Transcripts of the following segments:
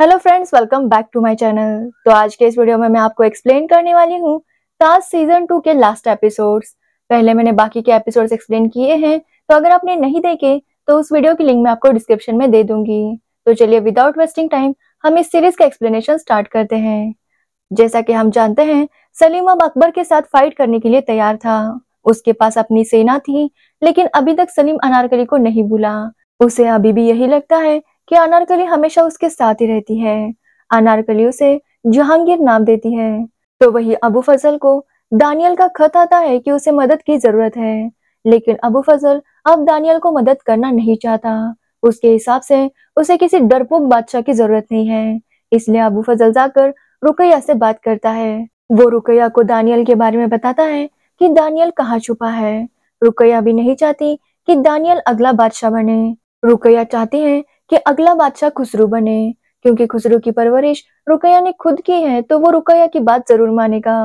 Hello friends welcome back to my channel तो आज के इस वीडियो में मैं आपको एक्सप्लेन करने वाली हूँ ताज सीजन टू के लास्ट एपिसोड्स पहले मैंने बाकी के एपिसोड्स एक्सप्लेन किए हैं तो अगर आपने नहीं देखे तो उस वीडियो की लिंक मैं आपको डिस्क्रिप्शन में दे दूंगी तो चलिए विदाउट वेस्टिंग टाइम हम इस सीरीज का एक्सप्लेनेशन स्टार्ट करते हैं जैसा कि हम जानते हैं सलीम अब अकबर के साथ फाइट करने के लिए तैयार था उसके पास अपनी सेना थी लेकिन अभी तक सलीम अनारकली को नहीं भूला उसे अभी भी यही लगता है कि अनारकली हमेशा उसके साथ ही रहती है अनारकली उसे जहांगीर नाम देती है तो वही अबू फजल को दानियल का खत आता है कि उसे मदद की जरूरत है लेकिन अबू फजल अब दानियल को मदद करना नहीं चाहता उसके हिसाब से उसे किसी डरपोक बादशाह की जरूरत नहीं है इसलिए अबू फजल जाकर रुकैया से बात करता है वो रुकैया को दानियल के बारे में बताता है कि दानियल कहाँ छुपा है रुकैया भी नहीं चाहती कि दानियल अगला बादशाह बने रुकैया चाहती है कि अगला बादशाह खुसरू बने क्योंकि खुसरू की परवरिश रुकैया ने खुद की है तो वो रुकैया की बात जरूर मानेगा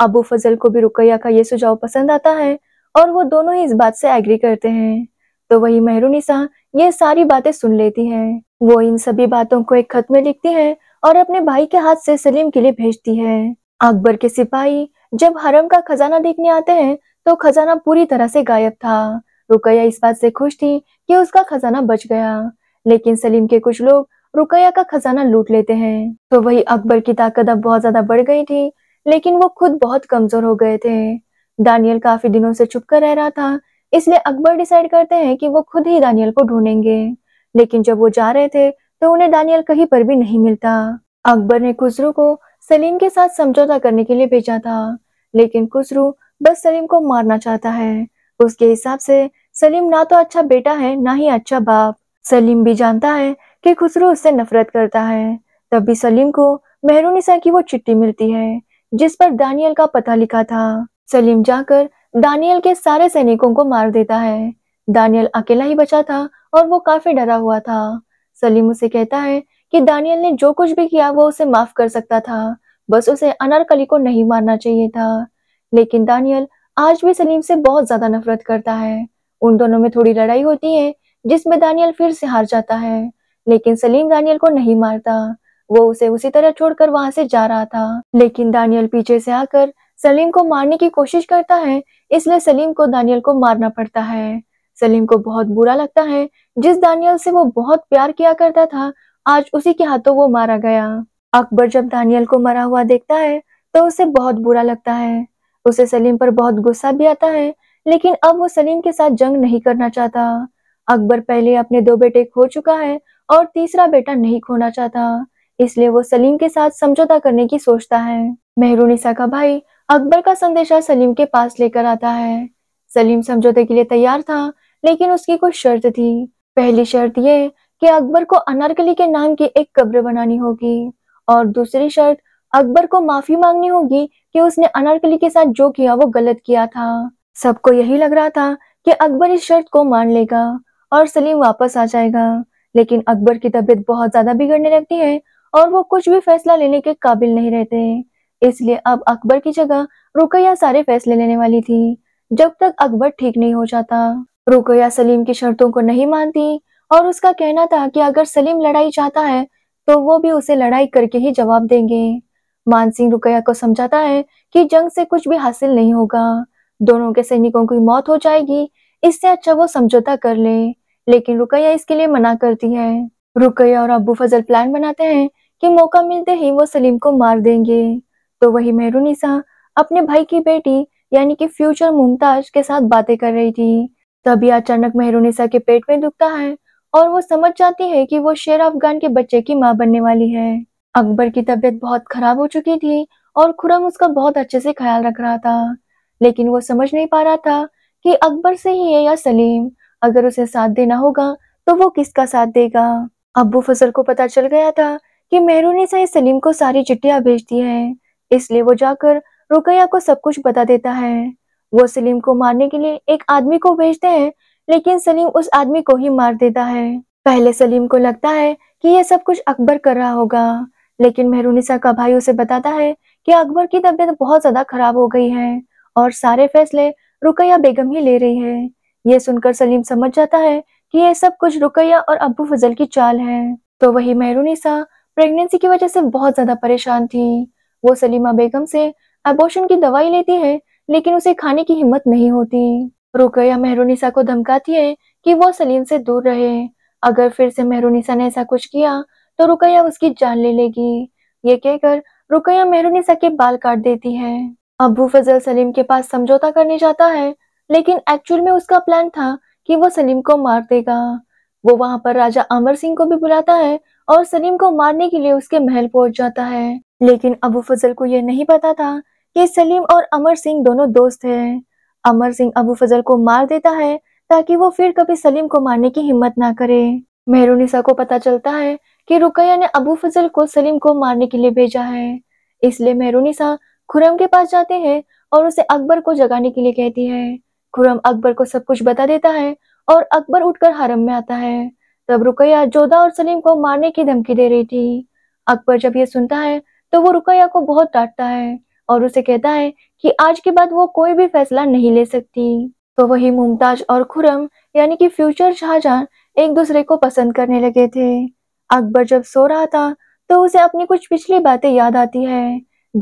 अबू फजल को भी रुकैया का ये सुझाव पसंद आता है और वो दोनों ही इस बात से एग्री करते हैं तो वही मेहरूनिसा ये सारी बातें सुन लेती है वो इन सभी बातों को एक खत में लिखती है और अपने भाई के हाथ से सलीम के लिए भेजती है अकबर के सिपाही जब हरम का खजाना देखने आते हैं तो खजाना पूरी तरह से गायब था रुकैया इस बात से खुश थी कि उसका खजाना बच गया लेकिन सलीम के कुछ लोग रुकैया का खजाना लूट लेते हैं तो वही अकबर की ताकत अब बहुत ज्यादा बढ़ गई थी लेकिन वो खुद बहुत कमजोर हो गए थे दानियल काफी दिनों से छुप कर रह रहा था इसलिए अकबर डिसाइड करते हैं कि वो खुद ही दानियल को ढूंढेंगे लेकिन जब वो जा रहे थे तो उन्हें दानियल कहीं पर भी नहीं मिलता अकबर ने खुसरू को सलीम के साथ समझौता करने के लिए भेजा था लेकिन खुसरू बस सलीम को मारना चाहता है उसके हिसाब से सलीम ना तो अच्छा बेटा है ना ही अच्छा बाप सलीम भी जानता है कि खुसरो उससे नफरत करता है तब भी सलीम को मेहरूनिसा की वो चिट्ठी मिलती है जिस पर दानियल का पता लिखा था सलीम जाकर दानियल के सारे सैनिकों को मार देता है दानियल अकेला ही बचा था और वो काफी डरा हुआ था सलीम उसे कहता है कि दानियल ने जो कुछ भी किया वो उसे माफ कर सकता था बस उसे अनारकली को नहीं मारना चाहिए था लेकिन दानियल आज भी सलीम से बहुत ज्यादा नफरत करता है उन दोनों में थोड़ी लड़ाई होती है जिसमें दानियल फिर से हार जाता है लेकिन सलीम दानियल को नहीं मारता वो उसे उसी तरह छोड़कर वहां से जा रहा था लेकिन दानियल पीछे से आकर सलीम को मारने की कोशिश करता है इसलिए सलीम को दानियल को मारना पड़ता है सलीम को बहुत बुरा लगता है जिस दानियल से वो बहुत प्यार किया करता था आज उसी के हाथों वो मारा गया अकबर जब दानियल को मरा हुआ देखता है तो उसे बहुत बुरा लगता है उसे सलीम पर बहुत गुस्सा भी आता है लेकिन अब वो सलीम के साथ जंग नहीं करना चाहता अकबर पहले अपने दो बेटे खो चुका है और तीसरा बेटा नहीं खोना चाहता इसलिए वो सलीम के साथ समझौता करने की सोचता है मेहरूनिसा का भाई अकबर का संदेशा सलीम के पास लेकर आता है सलीम समझौते के लिए तैयार था लेकिन उसकी कुछ शर्त थी पहली शर्त यह कि अकबर को अनारकली के नाम की एक कब्र बनानी होगी और दूसरी शर्त अकबर को माफी मांगनी होगी कि उसने अनारकली के साथ जो किया वो गलत किया था सबको यही लग रहा था कि अकबर इस शर्त को मान लेगा और सलीम वापस आ जाएगा लेकिन अकबर की तबीयत बहुत ज्यादा बिगड़ने लगती है और वो कुछ भी फैसला लेने के काबिल नहीं रहते इसलिए अब अकबर की जगह रुकैया सारे फैसले लेने वाली थी जब तक अकबर ठीक नहीं हो जाता रुकैया सलीम की शर्तों को नहीं मानती और उसका कहना था कि अगर सलीम लड़ाई चाहता है तो वो भी उसे लड़ाई करके ही जवाब देंगे मान सिंह रुकैया को समझाता है कि जंग से कुछ भी हासिल नहीं होगा दोनों के सैनिकों की मौत हो जाएगी इससे अच्छा वो समझौता कर ले लेकिन रुकैया इसके लिए मना करती है रुकैया और अबू फजल प्लान बनाते हैं कि मौका मिलते ही वो सलीम को मार देंगे तो वही मेहरूनिसा अपने भाई की बेटी यानी कि फ्यूचर मुमताज के साथ बातें कर रही थी तभी अचानक मेहरूनिसा के पेट में दुखता है और वो समझ जाती है कि वो शेर अफगान के बच्चे की माँ बनने वाली है अकबर की तबीयत बहुत खराब हो चुकी थी और खुरम उसका बहुत अच्छे से ख्याल रख रहा था लेकिन वो समझ नहीं पा रहा था कि अकबर से ही है या सलीम अगर उसे साथ देना होगा तो वो किसका साथ देगा अबू फजल को पता चल गया था कि मेहरू ने सही सलीम को सारी चिट्ठियां भेज दी है इसलिए वो जाकर रुकैया को सब कुछ बता देता है वो सलीम को मारने के लिए एक आदमी को भेजते हैं लेकिन सलीम उस आदमी को ही मार देता है पहले सलीम को लगता है कि यह सब कुछ अकबर कर रहा होगा लेकिन मेहरूनिसा का भाई उसे बताता है कि अकबर की तबीयत बहुत ज्यादा खराब हो गई है और सारे फैसले रुकैया बेगम ही ले रही है ये सुनकर सलीम समझ जाता है कि यह सब कुछ रुकैया और अबू फजल की चाल है तो वही मेहरूनिसा प्रेगनेंसी की वजह से बहुत ज्यादा परेशान थी वो सलीमा बेगम से अबोशन की दवाई लेती है लेकिन उसे खाने की हिम्मत नहीं होती रुकैया मेहरूनिसा को धमकाती है कि वो सलीम से दूर रहे अगर फिर से मेहरूनिसा ने ऐसा कुछ किया तो रुकैया उसकी जान ले लेगी ये कहकर रुकैया मेहरूनिसा के बाल काट देती है अबू फजल सलीम के पास समझौता करने जाता है लेकिन एक्चुअल में उसका प्लान था कि वो सलीम को मार देगा वो वहां पर राजा अमर सिंह को भी बुलाता है और सलीम को मारने के लिए उसके महल पहुंच जाता है लेकिन अबू फजल को यह नहीं पता था कि सलीम और अमर सिंह दोनों दोस्त हैं। अमर सिंह अबू फजल को मार देता है ताकि वो फिर कभी सलीम को मारने की हिम्मत ना करे मेहरुनिसा को पता चलता है कि रुकैया ने अबू फजल को सलीम को मारने के लिए भेजा है इसलिए मेहरुनिसा खुरम के पास जाते हैं और उसे अकबर को जगाने के लिए कहती है खुरम अकबर को सब कुछ बता देता है और अकबर उठकर हरम में आता है तब रुकैया जोधा और सलीम को मारने की धमकी दे रही थी अकबर जब यह सुनता है तो वो रुकैया को बहुत डांटता है और उसे कहता है कि आज के बाद वो कोई भी फैसला नहीं ले सकती तो वही मुमताज और खुरम यानी कि फ्यूचर शाहजहां एक दूसरे को पसंद करने लगे थे अकबर जब सो रहा था तो उसे अपनी कुछ पिछली बातें याद आती है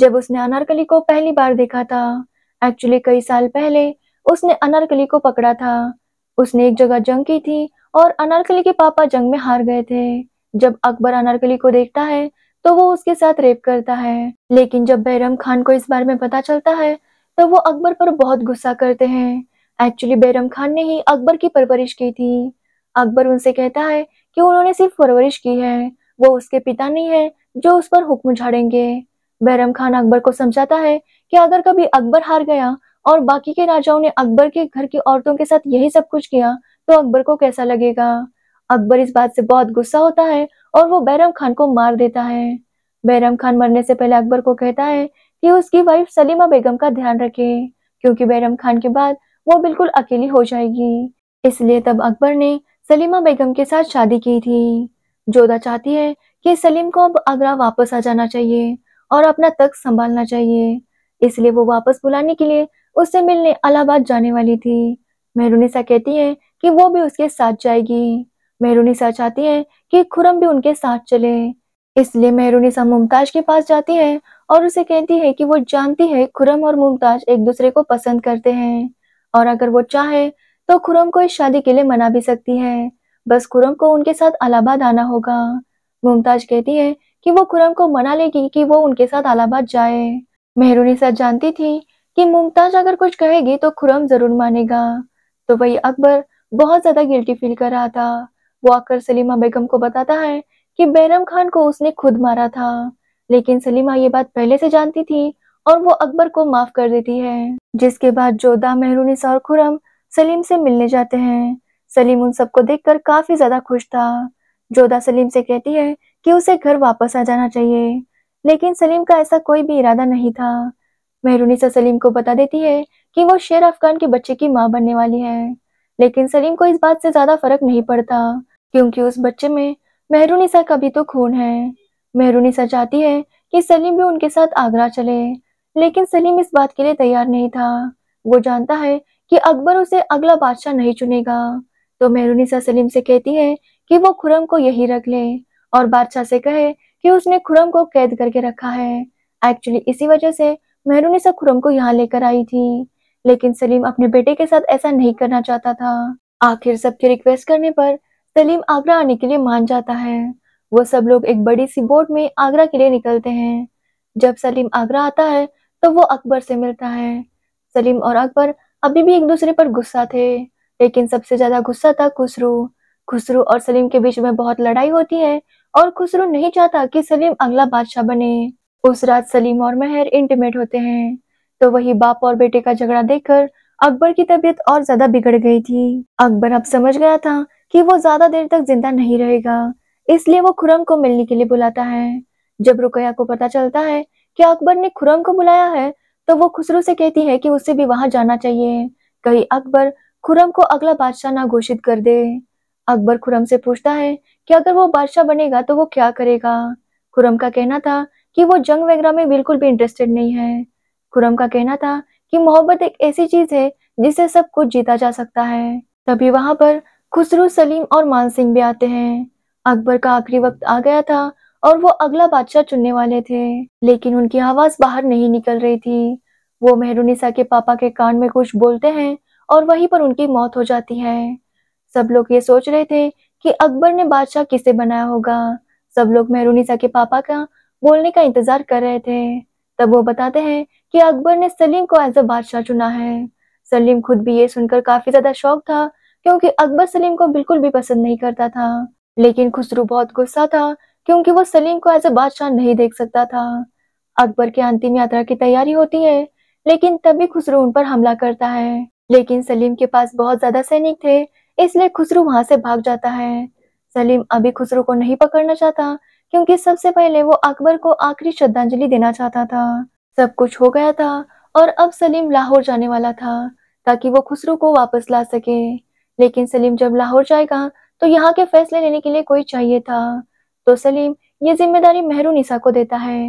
जब उसने अनारकली को पहली बार देखा था एक्चुअली कई साल पहले उसने अनारकली को पकड़ा था उसने एक जगह जंग की थी और अनारकली के पापा जंग में हार गए थे जब अकबर अनारकली को देखता है तो वो उसके साथ रेप करता है लेकिन जब बैरम खान को इस बारे में पता चलता है तो वो अकबर पर बहुत गुस्सा करते हैं एक्चुअली बैरम खान ने ही अकबर की परवरिश की थी अकबर उनसे कहता है कि उन्होंने सिर्फ परवरिश की है वो उसके पिता नहीं है जो उस पर हुक्म झाड़ेंगे बैरम खान अकबर को समझाता है कि अगर कभी अकबर हार गया और बाकी के राजाओं ने अकबर के घर की औरतों के साथ यही सब कुछ किया तो अकबर को कैसा लगेगा अकबर इस बात से बहुत गुस्सा होता है और वो बैरम खान को मार देता है बैरम खान मरने से पहले अकबर को कहता है कि उसकी वाइफ सलीमा बेगम का ध्यान रखे क्योंकि बैरम खान के बाद वो बिल्कुल अकेली हो जाएगी इसलिए तब अकबर ने सलीमा बेगम के साथ शादी की थी जोधा चाहती है कि सलीम को अब आगरा वापस आ जाना चाहिए और अपना तख्त संभालना चाहिए इसलिए वो वापस बुलाने के लिए उससे मिलने अलाहाबाद जाने वाली थी मेहरूनिसा कहती है कि वो भी उसके साथ जाएगी मेहरूनिसा चाहती है कि खुरम भी उनके साथ चले इसलिए मेहरूनिसा मुमताज के पास जाती है और उसे कहती है कि वो जानती है खुरम और मुमताज एक दूसरे को पसंद करते हैं और अगर वो चाहे तो खुरम को इस शादी के लिए मना भी सकती है बस खुरम को उनके साथ अलाहाबाद आना होगा मुमताज कहती है कि वो खुरम को मना लेगी कि वो उनके साथ अलाहाबाद जाए मेहरूनिसा जानती थी कि मुमताज अगर कुछ कहेगी तो खुरम जरूर मानेगा तो वही अकबर बहुत ज्यादा गिल्टी फील कर रहा था वो आकर सलीमा बेगम को बताता है कि बैरम खान को उसने खुद मारा था लेकिन सलीमा ये बात पहले से जानती थी और वो अकबर को माफ कर देती है जिसके बाद जोधा मेहरूनिस और खुरम सलीम से मिलने जाते हैं सलीम उन सबको देखकर काफी ज्यादा खुश था जोधा सलीम से कहती है कि उसे घर वापस आ जाना चाहिए लेकिन सलीम का ऐसा कोई भी इरादा नहीं था मेहरूनिसा सलीम को बता देती है कि वो शेर अफगान के बच्चे की माँ बनने वाली है लेकिन सलीम को इस बात से ज्यादा फर्क नहीं पड़ता क्योंकि उस बच्चे में मेहरूनिसा का भी तो खून है मेहरूनिसा चाहती है कि सलीम भी उनके साथ आगरा चले लेकिन सलीम इस बात के लिए तैयार नहीं था वो जानता है कि अकबर उसे अगला बादशाह नहीं चुनेगा तो मेहरूनिसा सलीम से कहती है कि वो खुरम को यही रख ले और बादशाह से कहे कि उसने खुरम को कैद करके रखा है एक्चुअली इसी वजह से सब खुरम को यहाँ लेकर आई थी लेकिन सलीम अपने बेटे के साथ ऐसा नहीं करना चाहता था आखिर सबके रिक्वेस्ट करने पर सलीम आगरा आने के लिए मान जाता है वो सब लोग एक बड़ी सी बोट में आगरा के लिए निकलते हैं जब सलीम आगरा आता है तो वो अकबर से मिलता है सलीम और अकबर अभी भी एक दूसरे पर गुस्सा थे लेकिन सबसे ज्यादा गुस्सा था खुसरू खुसरू और सलीम के बीच में बहुत लड़ाई होती है और खुसरू नहीं चाहता कि सलीम अगला बादशाह बने उस रात सलीम और महर इंटीमेट होते हैं तो वही बाप और बेटे का झगड़ा देखकर अकबर की तबीयत और ज्यादा बिगड़ गई थी अकबर अब समझ गया था कि वो ज्यादा देर तक जिंदा नहीं रहेगा इसलिए वो खुरम को मिलने के लिए बुलाता है जब रुकैया को पता चलता है कि अकबर ने खुरम को बुलाया है तो वो खुसरू से कहती है कि उसे भी वहां जाना चाहिए कहीं अकबर खुरम को अगला बादशाह ना घोषित कर दे अकबर खुरम से पूछता है कि अगर वो बादशाह बनेगा तो वो क्या करेगा खुरम का कहना था कि वो जंग वगैरह में बिल्कुल भी इंटरेस्टेड नहीं है खुरम का कहना था कि मोहब्बत एक ऐसी चीज है जिससे सब कुछ जीता जा सकता है तभी वहां पर खुसरू सलीम और मान सिंह भी आते हैं अकबर का आखिरी वक्त आ गया था और वो अगला बादशाह चुनने वाले थे लेकिन उनकी आवाज बाहर नहीं निकल रही थी वो मेहरुनिसा के पापा के कान में कुछ बोलते हैं और वहीं पर उनकी मौत हो जाती है सब लोग ये सोच रहे थे कि अकबर ने बादशाह किसे बनाया होगा सब लोग मेहरुनिसा के पापा का बोलने का इंतजार कर रहे थे तब वो बताते हैं कि अकबर ने सलीम को एज अ बादशाह चुना है सलीम खुद भी ये सुनकर काफी ज्यादा शौक था क्योंकि अकबर सलीम को बिल्कुल भी पसंद नहीं करता था लेकिन खुसरू बहुत गुस्सा था क्योंकि वो सलीम को एज अ बादशाह नहीं देख सकता था अकबर की अंतिम यात्रा की तैयारी होती है लेकिन तभी खुसरू उन पर हमला करता है लेकिन सलीम के पास बहुत ज्यादा सैनिक थे इसलिए खुसरू वहां से भाग जाता है सलीम अभी खुसरू को नहीं पकड़ना चाहता क्योंकि सबसे पहले वो अकबर को आखिरी श्रद्धांजलि देना चाहता था सब कुछ हो गया था और अब सलीम लाहौर जाने वाला था ताकि वो खुसरू को वापस ला सके लेकिन सलीम जब लाहौर जाएगा तो यहाँ के फैसले लेने के लिए कोई चाहिए था तो सलीम ये जिम्मेदारी मेहरूनिसा को देता है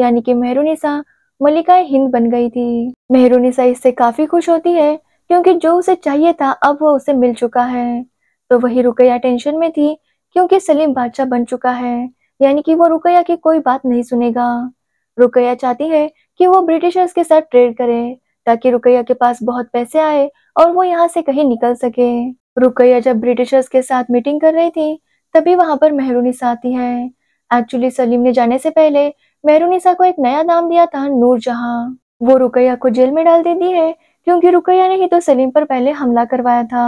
यानी कि मेहरूनिसा मलिका हिंद बन गई थी मेहरूनिसा इससे काफी खुश होती है क्योंकि जो उसे चाहिए था अब वो उसे मिल चुका है तो वही रुकैया टेंशन में थी क्योंकि सलीम बादशाह बन चुका है यानी कि वो रुकैया की कोई बात नहीं सुनेगा रुकैया चाहती है कि वो ब्रिटिशर्स के साथ ट्रेड करे ताकि रुकैया के पास बहुत पैसे आए और वो यहाँ से कहीं निकल सके रुकैया जब ब्रिटिशर्स के साथ मीटिंग कर रही थी तभी वहां पर मेहरूनिसा आती है एक्चुअली सलीम ने जाने से पहले मेहरूनिसा को एक नया नाम दिया था नूर जहां वो रुकैया को जेल में डाल देती है क्योंकि रुकैया ने ही तो सलीम पर पहले हमला करवाया था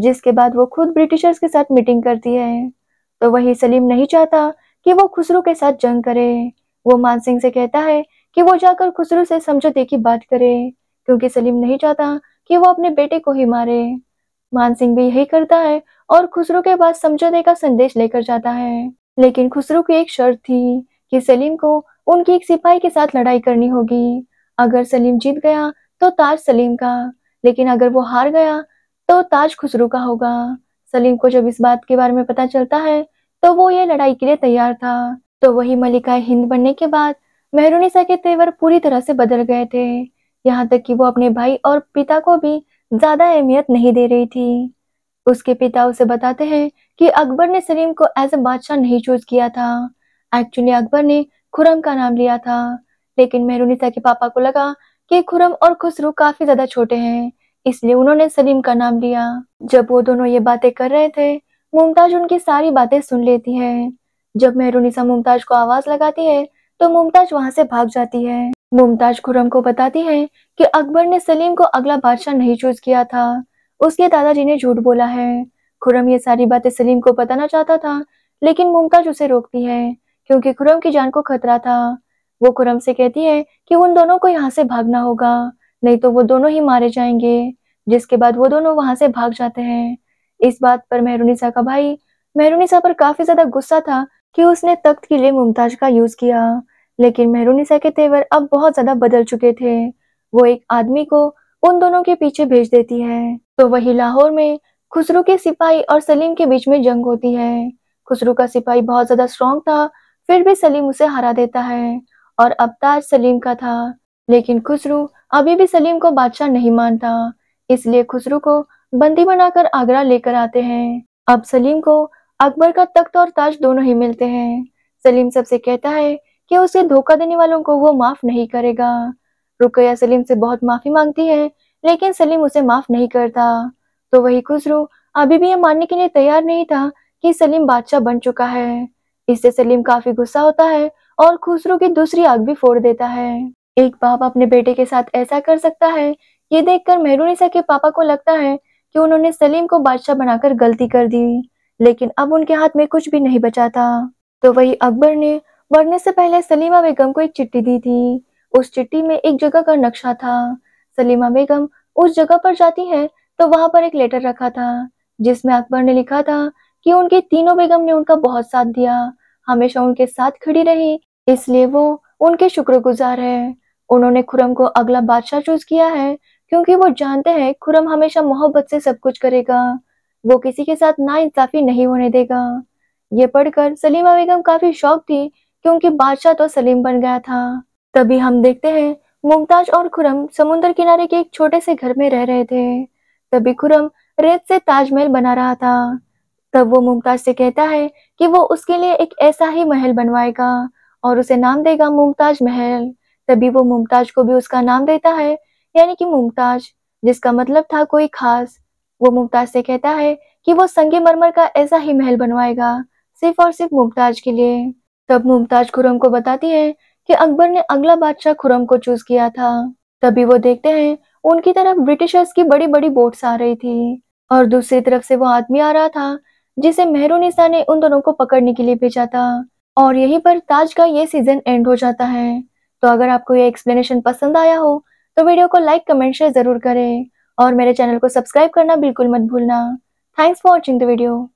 जिसके बाद वो खुद ब्रिटिशर्स के साथ मीटिंग करती है तो वही सलीम नहीं चाहता कि वो खुसरो के साथ जंग करे वो मानसिंह से कहता है कि वो जाकर खुसरो से समझौते की बात करे क्योंकि सलीम नहीं चाहता कि वो अपने बेटे को ही मारे मानसिंह भी यही करता है और खुसरो के पास समझौते का संदेश लेकर जाता है लेकिन खुसरो की एक शर्त थी कि सलीम को उनकी एक सिपाही के साथ लड़ाई करनी होगी अगर सलीम जीत गया तो ताज सलीम का लेकिन अगर वो हार गया तो ताज खुसरू का होगा सलीम को जब इस बात के बारे में पता चलता है तो वो ये लड़ाई के लिए तैयार था तो वही मलिका हिंद बनने के बाद मेहरूनिसा के तेवर पूरी तरह से बदल गए थे यहाँ तक कि वो अपने भाई और पिता को भी ज्यादा अहमियत नहीं दे रही थी उसके पिता उसे बताते हैं कि अकबर ने सलीम को एज ए बादशाह नहीं चूज किया था एक्चुअली अकबर ने खुरम का नाम लिया था लेकिन मेहरूनिसा के पापा को लगा कि खुरम और खुसरू काफी ज्यादा छोटे हैं इसलिए उन्होंने सलीम का नाम लिया जब वो दोनों ये बातें कर रहे थे मुमताज उनकी सारी बातें सुन लेती है जब मेहरुनिसा मुमताज को आवाज लगाती है तो मुमताज वहां से भाग जाती है मुमताज खुरम को बताती है कि अकबर ने सलीम को अगला बादशाह नहीं चूज किया था उसके दादाजी ने झूठ बोला है खुरम ये सारी बातें सलीम को बताना चाहता था लेकिन मुमताज उसे रोकती है क्योंकि खुरम की जान को खतरा था वो खुरम से कहती है कि उन दोनों को यहाँ से भागना होगा नहीं तो वो दोनों ही मारे जाएंगे जिसके बाद वो दोनों वहां से भाग जाते हैं इस बात पर मेहरुनिसा का भाई मेहरुनिसा पर काफी ज्यादा गुस्सा था कि उसने तख्त के लिए मुमताज का यूज किया लेकिन मेहरुनिसा के तेवर अब बहुत ज्यादा बदल चुके थे वो एक आदमी को उन दोनों के पीछे भेज देती है तो वही लाहौर में खुसरू के सिपाही और सलीम के बीच में जंग होती है खुसरू का सिपाही बहुत ज्यादा स्ट्रांग था फिर भी सलीम उसे हरा देता है और अब ताज सलीम का था लेकिन खुसरू अभी भी सलीम को बादशाह नहीं मानता इसलिए खुसरू को बंदी बनाकर आगरा लेकर आते हैं अब सलीम को अकबर का तख्त और ताज दोनों ही मिलते हैं सलीम सबसे कहता है कि उसे धोखा देने वालों को वो माफ नहीं करेगा रुकैया सलीम से बहुत माफी मांगती है लेकिन सलीम उसे माफ नहीं करता तो वही खुसरू अभी भी यह मानने के लिए तैयार नहीं था कि सलीम बादशाह बन चुका है इससे सलीम काफी गुस्सा होता है और खुसरू की दूसरी आग भी फोड़ देता है एक बाप अपने बेटे के साथ ऐसा कर सकता है ये देखकर मेहरूनिसा के पापा को लगता है कि उन्होंने सलीम को बादशाह बनाकर गलती कर दी लेकिन अब उनके हाथ में कुछ भी नहीं बचा था तो वही अकबर ने मरने से पहले सलीमा बेगम को एक चिट्ठी दी थी उस चिट्ठी में एक जगह का नक्शा था सलीमा बेगम उस जगह पर जाती है तो वहां पर एक लेटर रखा था जिसमें अकबर ने लिखा था कि उनके तीनों बेगम ने उनका बहुत साथ दिया हमेशा उनके साथ खड़ी रही इसलिए वो उनके शुक्रगुजार है उन्होंने खुरम को अगला बादशाह चूज किया है क्योंकि वो जानते हैं खुरम हमेशा मोहब्बत से सब कुछ करेगा वो किसी के साथ नाइंसाफी नहीं होने देगा ये पढ़कर सलीमा बेगम काफी शौक थी क्योंकि बादशाह तो सलीम बन गया था तभी हम देखते हैं मुमताज और खुरम समुद्र किनारे के एक छोटे से घर में रह रहे थे तभी खुरम रेत से ताजमहल बना रहा था तब वो मुमताज से कहता है कि वो उसके लिए एक ऐसा ही महल बनवाएगा और उसे नाम देगा मुमताज महल तभी वो मुमताज को भी उसका नाम देता है यानी कि मुमताज जिसका मतलब था कोई खास वो मुमताज से कहता है कि वो संगे मरमर का ऐसा ही महल बनवाएगा सिर्फ और सिर्फ मुमताज के लिए तब मुमताज खुरम को बताती है कि अकबर ने अगला बादशाह खुरम को चूज किया था तभी वो देखते हैं उनकी तरफ ब्रिटिशर्स की बड़ी बड़ी बोट्स आ रही थी और दूसरी तरफ से वो आदमी आ रहा था जिसे निशा ने उन दोनों को पकड़ने के लिए भेजा था और यहीं पर ताज का ये सीजन एंड हो जाता है तो अगर आपको ये एक्सप्लेनेशन पसंद आया हो तो वीडियो को लाइक कमेंट शेयर जरूर करें और मेरे चैनल को सब्सक्राइब करना बिल्कुल मत भूलना thanks for watching the video